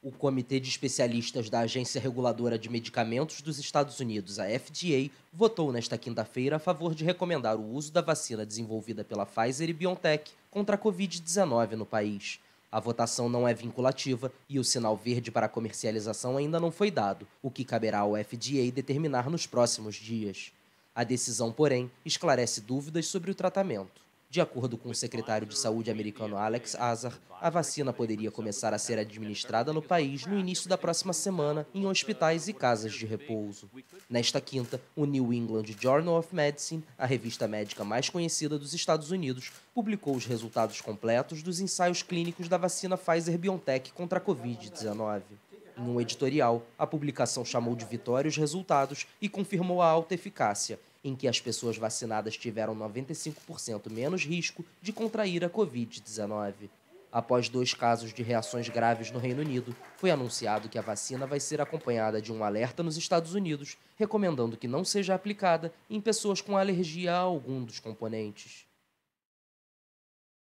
o Comitê de Especialistas da Agência Reguladora de Medicamentos dos Estados Unidos, a FDA, votou nesta quinta-feira a favor de recomendar o uso da vacina desenvolvida pela Pfizer e BioNTech contra a Covid-19 no país. A votação não é vinculativa e o sinal verde para comercialização ainda não foi dado, o que caberá ao FDA determinar nos próximos dias. A decisão, porém, esclarece dúvidas sobre o tratamento. De acordo com o secretário de Saúde americano Alex Azar, a vacina poderia começar a ser administrada no país no início da próxima semana em hospitais e casas de repouso. Nesta quinta, o New England Journal of Medicine, a revista médica mais conhecida dos Estados Unidos, publicou os resultados completos dos ensaios clínicos da vacina Pfizer-BioNTech contra a Covid-19. Em um editorial, a publicação chamou de vitória os resultados e confirmou a alta eficácia, em que as pessoas vacinadas tiveram 95% menos risco de contrair a Covid-19. Após dois casos de reações graves no Reino Unido, foi anunciado que a vacina vai ser acompanhada de um alerta nos Estados Unidos, recomendando que não seja aplicada em pessoas com alergia a algum dos componentes.